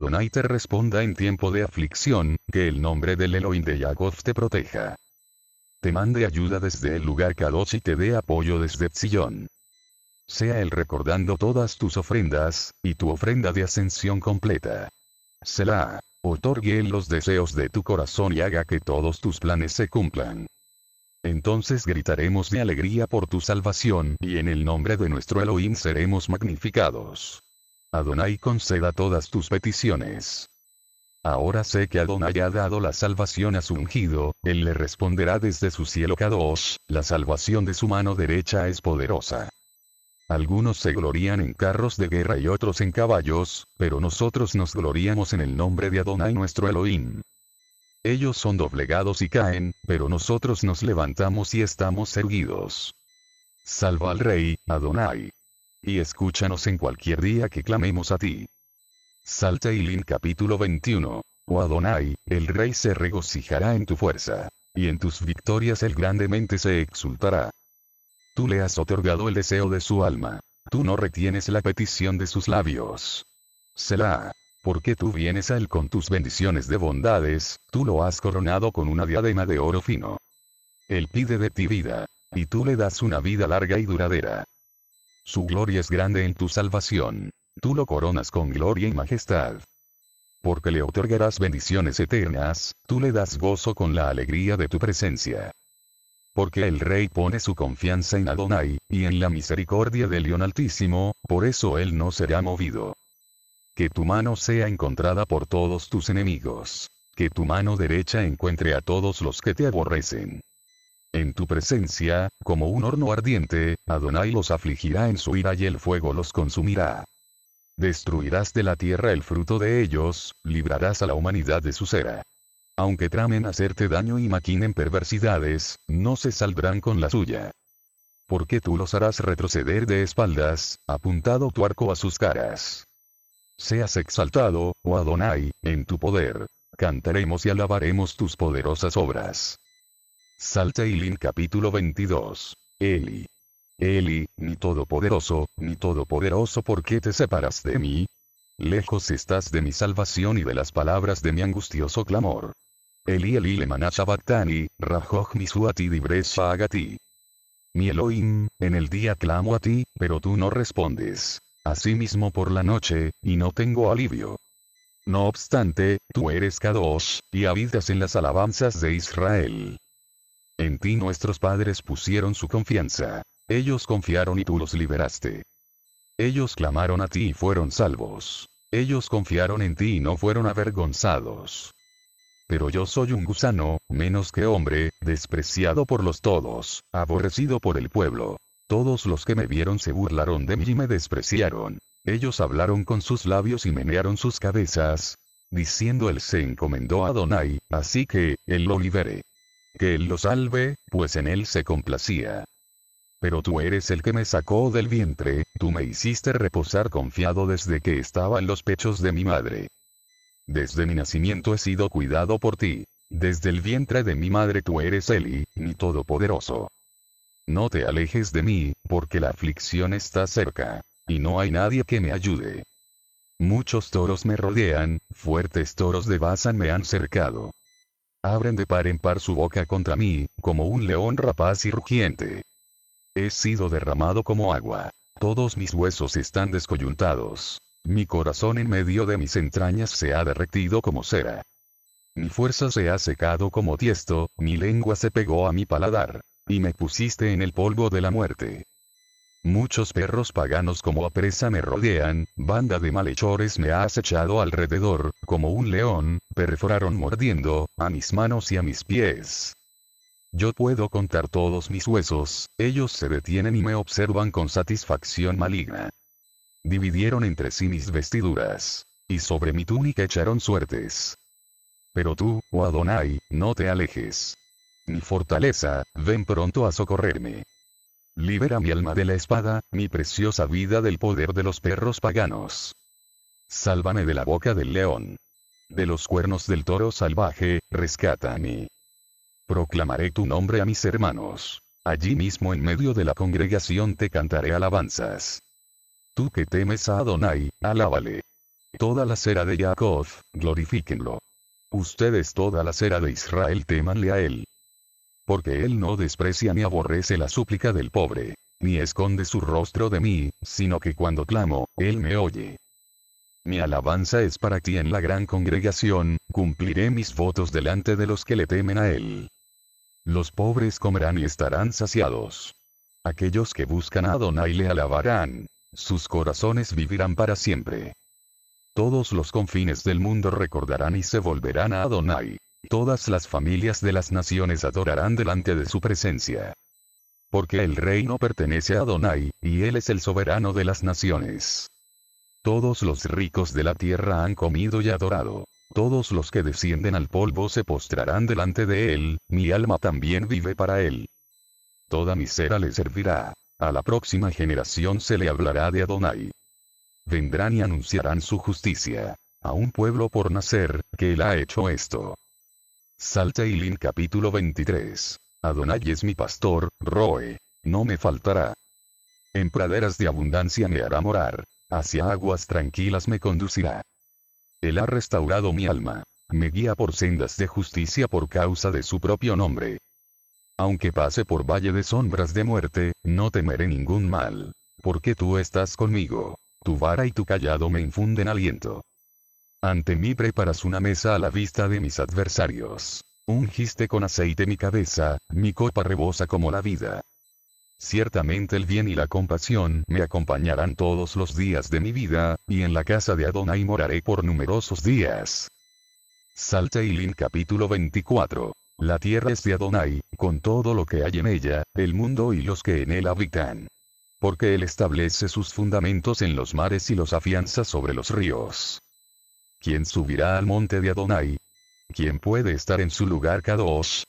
Donaiter te responda en tiempo de aflicción, que el nombre del Elohim de Yagoth te proteja. Te mande ayuda desde el lugar Kadosh y te dé apoyo desde Tzillón. Sea él recordando todas tus ofrendas, y tu ofrenda de ascensión completa. Selah. Otorgue él los deseos de tu corazón y haga que todos tus planes se cumplan. Entonces gritaremos de alegría por tu salvación y en el nombre de nuestro Elohim seremos magnificados. Adonai conceda todas tus peticiones. Ahora sé que Adonai ha dado la salvación a su ungido, él le responderá desde su cielo Kadosh, la salvación de su mano derecha es poderosa. Algunos se glorían en carros de guerra y otros en caballos, pero nosotros nos gloriamos en el nombre de Adonai nuestro Elohim. Ellos son doblegados y caen, pero nosotros nos levantamos y estamos erguidos. Salva al rey, Adonai y escúchanos en cualquier día que clamemos a ti. lin capítulo 21. O Adonai, el rey se regocijará en tu fuerza, y en tus victorias él grandemente se exultará. Tú le has otorgado el deseo de su alma, tú no retienes la petición de sus labios. Selah, porque tú vienes a él con tus bendiciones de bondades, tú lo has coronado con una diadema de oro fino. Él pide de ti vida, y tú le das una vida larga y duradera. Su gloria es grande en tu salvación. Tú lo coronas con gloria y majestad. Porque le otorgarás bendiciones eternas, tú le das gozo con la alegría de tu presencia. Porque el rey pone su confianza en Adonai, y en la misericordia del León Altísimo, por eso él no será movido. Que tu mano sea encontrada por todos tus enemigos. Que tu mano derecha encuentre a todos los que te aborrecen. En tu presencia, como un horno ardiente, Adonai los afligirá en su ira y el fuego los consumirá. Destruirás de la tierra el fruto de ellos, librarás a la humanidad de su cera. Aunque tramen hacerte daño y maquinen perversidades, no se saldrán con la suya. Porque tú los harás retroceder de espaldas, apuntado tu arco a sus caras. Seas exaltado, oh Adonai, en tu poder. Cantaremos y alabaremos tus poderosas obras. Salteilin capítulo 22. Eli. Eli, ni todopoderoso, ni todopoderoso, ¿por qué te separas de mí? Lejos estás de mi salvación y de las palabras de mi angustioso clamor. Eli Eli Lemanachabatani, Rajoj Misuati Dibresha Mi Elohim, en el día clamo a ti, pero tú no respondes. Asimismo por la noche, y no tengo alivio. No obstante, tú eres Kadosh, y habitas en las alabanzas de Israel. En ti nuestros padres pusieron su confianza. Ellos confiaron y tú los liberaste. Ellos clamaron a ti y fueron salvos. Ellos confiaron en ti y no fueron avergonzados. Pero yo soy un gusano, menos que hombre, despreciado por los todos, aborrecido por el pueblo. Todos los que me vieron se burlaron de mí y me despreciaron. Ellos hablaron con sus labios y menearon sus cabezas. Diciendo él se encomendó a Donai, así que, él lo liberé que él lo salve, pues en él se complacía. Pero tú eres el que me sacó del vientre, tú me hiciste reposar confiado desde que estaba en los pechos de mi madre. Desde mi nacimiento he sido cuidado por ti. Desde el vientre de mi madre tú eres Eli, mi todopoderoso. No te alejes de mí, porque la aflicción está cerca, y no hay nadie que me ayude. Muchos toros me rodean, fuertes toros de Bazán me han cercado abren de par en par su boca contra mí, como un león rapaz y rugiente. He sido derramado como agua. Todos mis huesos están descoyuntados. Mi corazón en medio de mis entrañas se ha derretido como cera. Mi fuerza se ha secado como tiesto, mi lengua se pegó a mi paladar. Y me pusiste en el polvo de la muerte. Muchos perros paganos como a presa me rodean, banda de malhechores me ha acechado alrededor, como un león, perforaron mordiendo, a mis manos y a mis pies. Yo puedo contar todos mis huesos, ellos se detienen y me observan con satisfacción maligna. Dividieron entre sí mis vestiduras. Y sobre mi túnica echaron suertes. Pero tú, oh Adonai, no te alejes. Mi fortaleza, ven pronto a socorrerme. Libera mi alma de la espada, mi preciosa vida del poder de los perros paganos. Sálvame de la boca del león. De los cuernos del toro salvaje, rescata a mí. Proclamaré tu nombre a mis hermanos. Allí mismo en medio de la congregación te cantaré alabanzas. Tú que temes a Adonai, alábale. Toda la cera de Jacob, glorifíquenlo. Ustedes toda la cera de Israel temanle a él porque él no desprecia ni aborrece la súplica del pobre, ni esconde su rostro de mí, sino que cuando clamo, él me oye. Mi alabanza es para ti en la gran congregación, cumpliré mis votos delante de los que le temen a él. Los pobres comerán y estarán saciados. Aquellos que buscan a Adonai le alabarán. Sus corazones vivirán para siempre. Todos los confines del mundo recordarán y se volverán a Adonai. Todas las familias de las naciones adorarán delante de su presencia. Porque el reino pertenece a Adonai, y él es el soberano de las naciones. Todos los ricos de la tierra han comido y adorado. Todos los que descienden al polvo se postrarán delante de él, mi alma también vive para él. Toda misera le servirá. A la próxima generación se le hablará de Adonai. Vendrán y anunciarán su justicia. A un pueblo por nacer, que él ha hecho esto. Lin capítulo 23. Adonai es mi pastor, Roe. No me faltará. En praderas de abundancia me hará morar. Hacia aguas tranquilas me conducirá. Él ha restaurado mi alma. Me guía por sendas de justicia por causa de su propio nombre. Aunque pase por valle de sombras de muerte, no temeré ningún mal. Porque tú estás conmigo. Tu vara y tu callado me infunden aliento. Ante mí preparas una mesa a la vista de mis adversarios. Ungiste con aceite mi cabeza, mi copa rebosa como la vida. Ciertamente el bien y la compasión me acompañarán todos los días de mi vida, y en la casa de Adonai moraré por numerosos días. Salta capítulo 24. La tierra es de Adonai, con todo lo que hay en ella, el mundo y los que en él habitan. Porque él establece sus fundamentos en los mares y los afianza sobre los ríos. ¿Quién subirá al monte de Adonai? ¿Quién puede estar en su lugar Kadosh?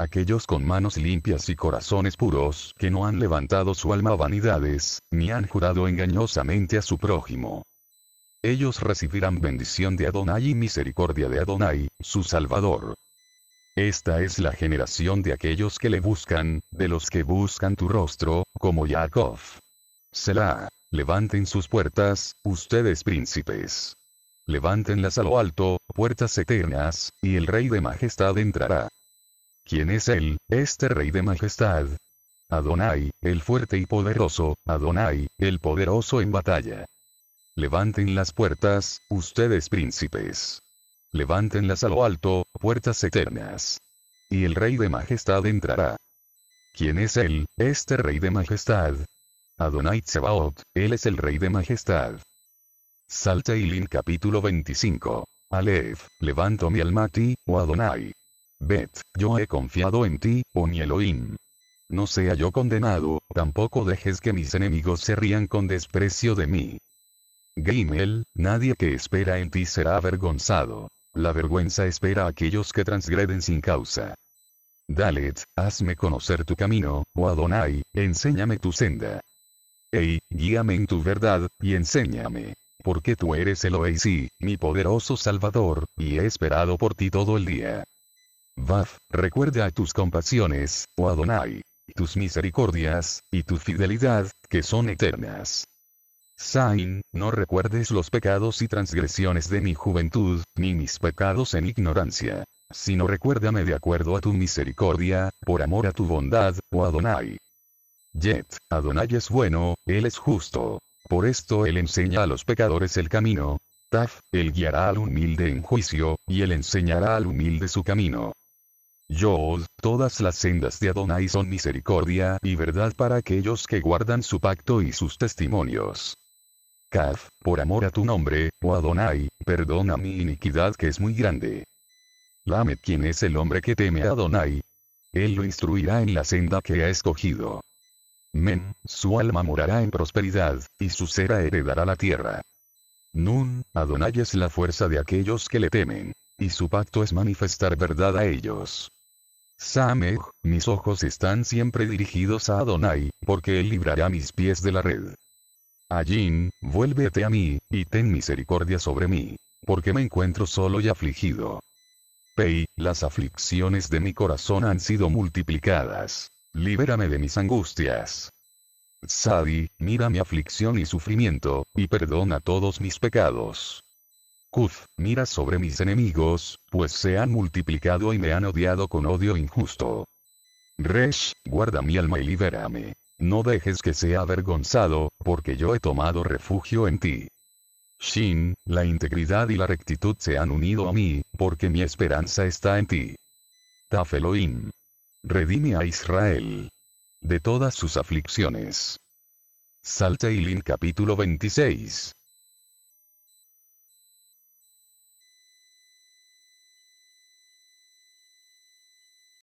Aquellos con manos limpias y corazones puros que no han levantado su alma a vanidades, ni han jurado engañosamente a su prójimo. Ellos recibirán bendición de Adonai y misericordia de Adonai, su Salvador. Esta es la generación de aquellos que le buscan, de los que buscan tu rostro, como Jacob. Selah, levanten sus puertas, ustedes príncipes. Levántenlas a lo alto, puertas eternas, y el Rey de Majestad entrará. ¿Quién es él, este Rey de Majestad? Adonai, el fuerte y poderoso, Adonai, el poderoso en batalla. Levanten las puertas, ustedes príncipes. Levántenlas a lo alto, puertas eternas. Y el Rey de Majestad entrará. ¿Quién es él, este Rey de Majestad? Adonai Tsebaot, él es el Rey de Majestad. Salteilin capítulo 25. Aleph, levanto mi alma a ti, o oh Adonai. Bet, yo he confiado en ti, o oh mi No sea yo condenado, tampoco dejes que mis enemigos se rían con desprecio de mí. Gimel, nadie que espera en ti será avergonzado. La vergüenza espera a aquellos que transgreden sin causa. Dalet, hazme conocer tu camino, o oh Adonai, enséñame tu senda. Ey, guíame en tu verdad, y enséñame porque tú eres el Oeisi, mi poderoso Salvador, y he esperado por ti todo el día. Vaf, recuerda tus compasiones, oh Adonai, tus misericordias, y tu fidelidad, que son eternas. Sain, no recuerdes los pecados y transgresiones de mi juventud, ni mis pecados en ignorancia, sino recuérdame de acuerdo a tu misericordia, por amor a tu bondad, oh Adonai. Yet, Adonai es bueno, Él es justo, por esto Él enseña a los pecadores el camino. Taf, Él guiará al humilde en juicio, y Él enseñará al humilde su camino. Yo, oh, todas las sendas de Adonai son misericordia y verdad para aquellos que guardan su pacto y sus testimonios. Kaf, por amor a tu nombre, oh Adonai, perdona mi iniquidad que es muy grande. Lamet, ¿quién es el hombre que teme a Adonai? Él lo instruirá en la senda que ha escogido. Men, su alma morará en prosperidad, y su cera heredará la tierra. Nun, Adonai es la fuerza de aquellos que le temen, y su pacto es manifestar verdad a ellos. Sameh, mis ojos están siempre dirigidos a Adonai, porque él librará mis pies de la red. Allín, vuélvete a mí, y ten misericordia sobre mí, porque me encuentro solo y afligido. Pei, las aflicciones de mi corazón han sido multiplicadas. Libérame de mis angustias. Sadi, mira mi aflicción y sufrimiento, y perdona todos mis pecados. Kuf, mira sobre mis enemigos, pues se han multiplicado y me han odiado con odio injusto. Resh, guarda mi alma y libérame. No dejes que sea avergonzado, porque yo he tomado refugio en ti. Shin, la integridad y la rectitud se han unido a mí, porque mi esperanza está en ti. Tafeloim, redime a Israel de todas sus aflicciones. Salteilín capítulo 26.